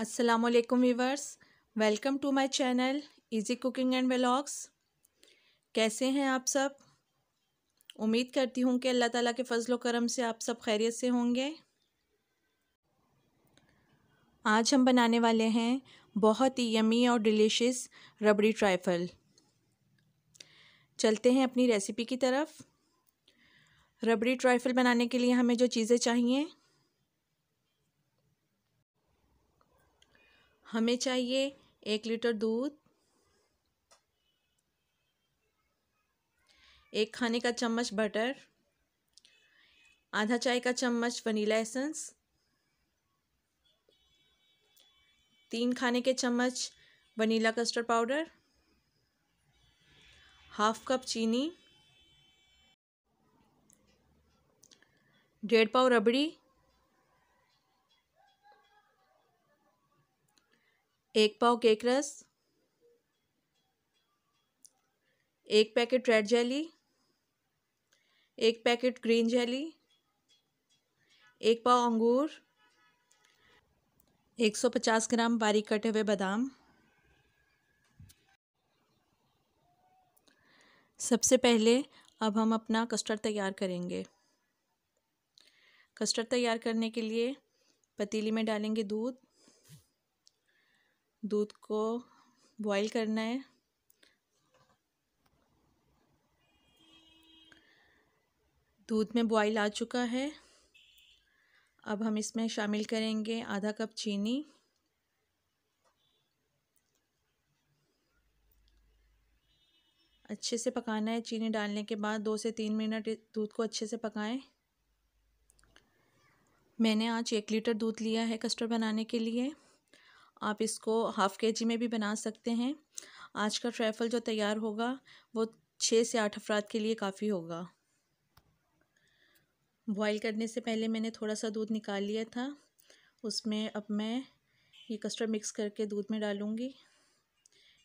Aslam viewers welcome to my channel easy cooking and vlogs कैसे हैं आप सब उम्मीद करती हूँ कि अल्लाह ताला के फजल करम से आप सब खैरियत से होंगे आज हम बनाने वाले हैं बहुत ही यमी और डिलीशियस रबड़ी ट्राइफल चलते हैं अपनी रेसिपी की तरफ रबड़ी ट्राइफल बनाने के लिए हमें जो चीज़ें चाहिए हमें चाहिए एक लीटर दूध एक खाने का चम्मच बटर आधा चाय का चम्मच वनीला एसेंस तीन खाने के चम्मच vanilla custard powder half cup चीनी डेढ़ पाव रबड़ी एक पाव केक रस एक पैकेट रेड जेली एक पैकेट ग्रीन जेली एक पाव अंगूर 150 ग्राम बारीक कटे हुए बादाम सबसे पहले अब हम अपना कस्टर्ड तैयार करेंगे कस्टर्ड तैयार करने के लिए पतीली में डालेंगे दूध दूध को बॉईल करना है दूध में बॉईल आ चुका है अब हम इसमें शामिल करेंगे आधा कप चीनी अच्छे से पकाना है चीनी डालने के बाद दो से तीन मिनट दूध को अच्छे से पकाएं मैंने आज एक लीटर दूध लिया है कस्टर्ड बनाने के लिए आप इसको हाफ़ के जी में भी बना सकते हैं आज का ट्रैफल जो तैयार होगा वो छः से आठ अफराद के लिए काफ़ी होगा बॉईल करने से पहले मैंने थोड़ा सा दूध निकाल लिया था उसमें अब मैं ये कस्टर्ड मिक्स करके दूध में डालूँगी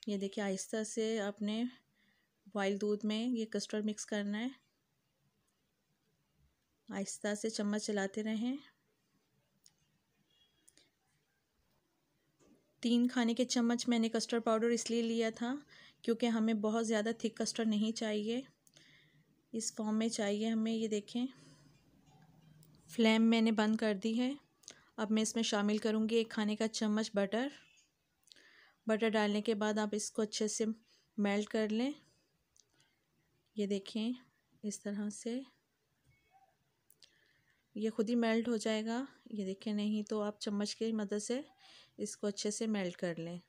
ये देखिए आहिस्ता से आपने बॉयल दूध में ये कस्टर्ड मिक्स करना है आहिस्ता से चम्मच चलाते रहें तीन खाने के चम्मच मैंने कस्टर्ड पाउडर इसलिए लिया था क्योंकि हमें बहुत ज़्यादा थिक कस्टर्ड नहीं चाहिए इस फॉर्म में चाहिए हमें ये देखें फ्लेम मैंने बंद कर दी है अब मैं इसमें शामिल करूँगी एक खाने का चम्मच बटर बटर डालने के बाद आप इसको अच्छे से मेल्ट कर लें ये देखें इस तरह से ये खुद ही मेल्ट हो जाएगा ये देखें नहीं तो आप चम्मच की मदद से इसको अच्छे से मेल्ट कर लें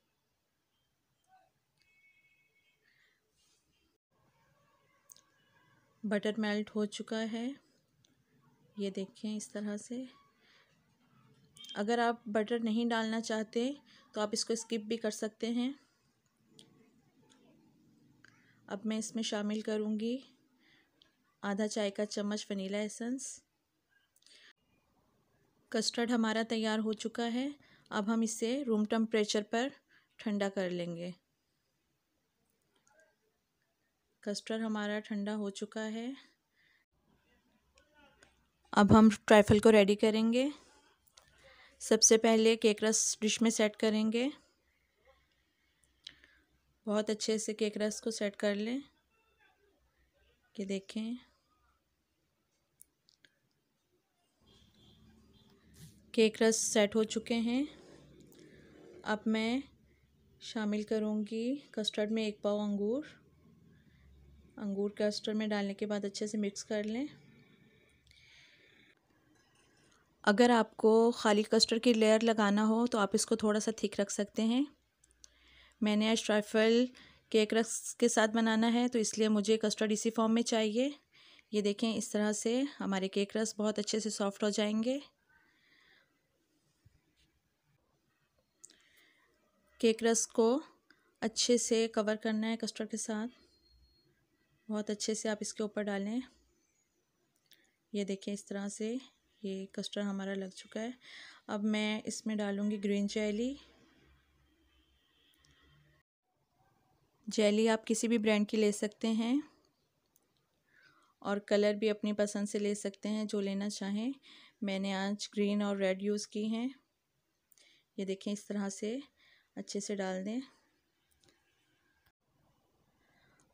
बटर मेल्ट हो चुका है ये देखें इस तरह से अगर आप बटर नहीं डालना चाहते तो आप इसको स्किप भी कर सकते हैं अब मैं इसमें शामिल करूँगी आधा चाय का चम्मच वनीला एसेंस कस्टर्ड हमारा तैयार हो चुका है अब हम इसे रूम टेम्परेचर पर ठंडा कर लेंगे कस्टर्ड हमारा ठंडा हो चुका है अब हम ट्राइफल को रेडी करेंगे सबसे पहले केक रस डिश में सेट करेंगे बहुत अच्छे से केक रस को सेट कर लें कि देखें केक रस सेट हो चुके हैं अब मैं शामिल करूँगी कस्टर्ड में एक पाव अंगूर अंगूर कस्टर्ड में डालने के बाद अच्छे से मिक्स कर लें अगर आपको खाली कस्टर्ड की लेयर लगाना हो तो आप इसको थोड़ा सा थिक रख सकते हैं मैंने आज ट्राइफल केक रस के साथ बनाना है तो इसलिए मुझे कस्टर्ड इसी फॉर्म में चाहिए ये देखें इस तरह से हमारे केक रस बहुत अच्छे से सॉफ्ट हो जाएंगे केक रस को अच्छे से कवर करना है कस्टर्ड के साथ बहुत अच्छे से आप इसके ऊपर डालें ये देखें इस तरह से ये कस्टर्ड हमारा लग चुका है अब मैं इसमें डालूँगी ग्रीन जेली जेली आप किसी भी ब्रांड की ले सकते हैं और कलर भी अपनी पसंद से ले सकते हैं जो लेना चाहें मैंने आज ग्रीन और रेड यूज़ की हैं ये देखें इस तरह से अच्छे से डाल दें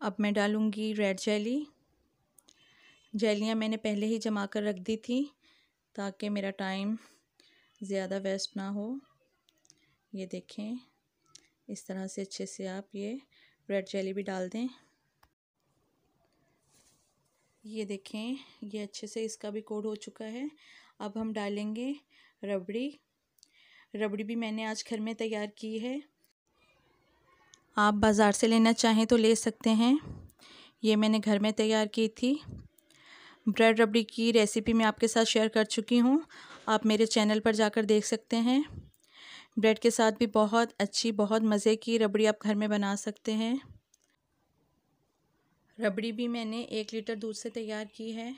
अब मैं डालूँगी रेड जेली जेलियाँ मैंने पहले ही जमा कर रख दी थी ताकि मेरा टाइम ज़्यादा वेस्ट ना हो ये देखें इस तरह से अच्छे से आप ये रेड जेली भी डाल दें ये देखें ये अच्छे से इसका भी कोड हो चुका है अब हम डालेंगे रबड़ी रबड़ी भी मैंने आज घर में तैयार की है आप बाज़ार से लेना चाहें तो ले सकते हैं ये मैंने घर में तैयार की थी ब्रेड रबड़ी की रेसिपी मैं आपके साथ शेयर कर चुकी हूँ आप मेरे चैनल पर जाकर देख सकते हैं ब्रेड के साथ भी बहुत अच्छी बहुत मज़े की रबड़ी आप घर में बना सकते हैं रबड़ी भी मैंने एक लीटर दूध से तैयार की है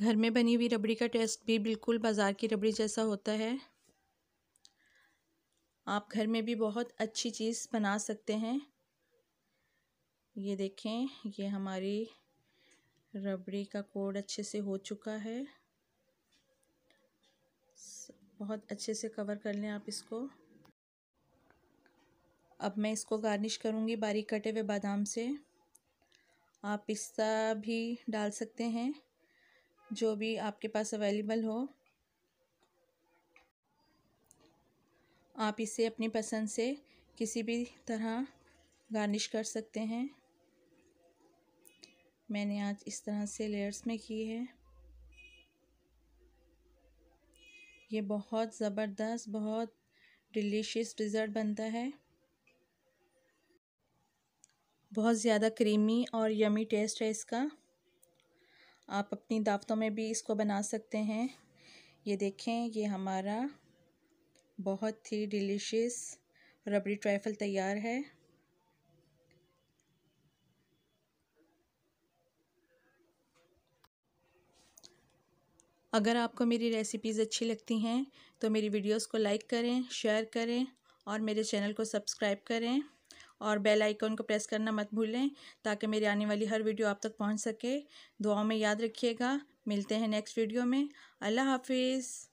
घर में बनी हुई रबड़ी का टेस्ट भी बिल्कुल बाज़ार की रबड़ी जैसा होता है आप घर में भी बहुत अच्छी चीज़ बना सकते हैं ये देखें ये हमारी रबड़ी का कोड अच्छे से हो चुका है बहुत अच्छे से कवर कर लें आप इसको अब मैं इसको गार्निश करूँगी बारीक कटे हुए बादाम से आप पिस्ता भी डाल सकते हैं जो भी आपके पास अवेलेबल हो आप इसे अपनी पसंद से किसी भी तरह गार्निश कर सकते हैं मैंने आज इस तरह से लेयर्स में की है ये बहुत ज़बरदस्त बहुत डिलीशियस डिज़र्ट बनता है बहुत ज़्यादा क्रीमी और यमी टेस्ट है इसका आप अपनी दावतों में भी इसको बना सकते हैं ये देखें ये हमारा बहुत ही डिलीशियस रबड़ी ट्राइफल तैयार है अगर आपको मेरी रेसिपीज़ अच्छी लगती हैं तो मेरी वीडियोस को लाइक करें शेयर करें और मेरे चैनल को सब्सक्राइब करें और बेल आइकॉन को प्रेस करना मत भूलें ताकि मेरी आने वाली हर वीडियो आप तक पहुंच सके दुआओं में याद रखिएगा मिलते हैं नेक्स्ट वीडियो में अल्लाह हाफिज़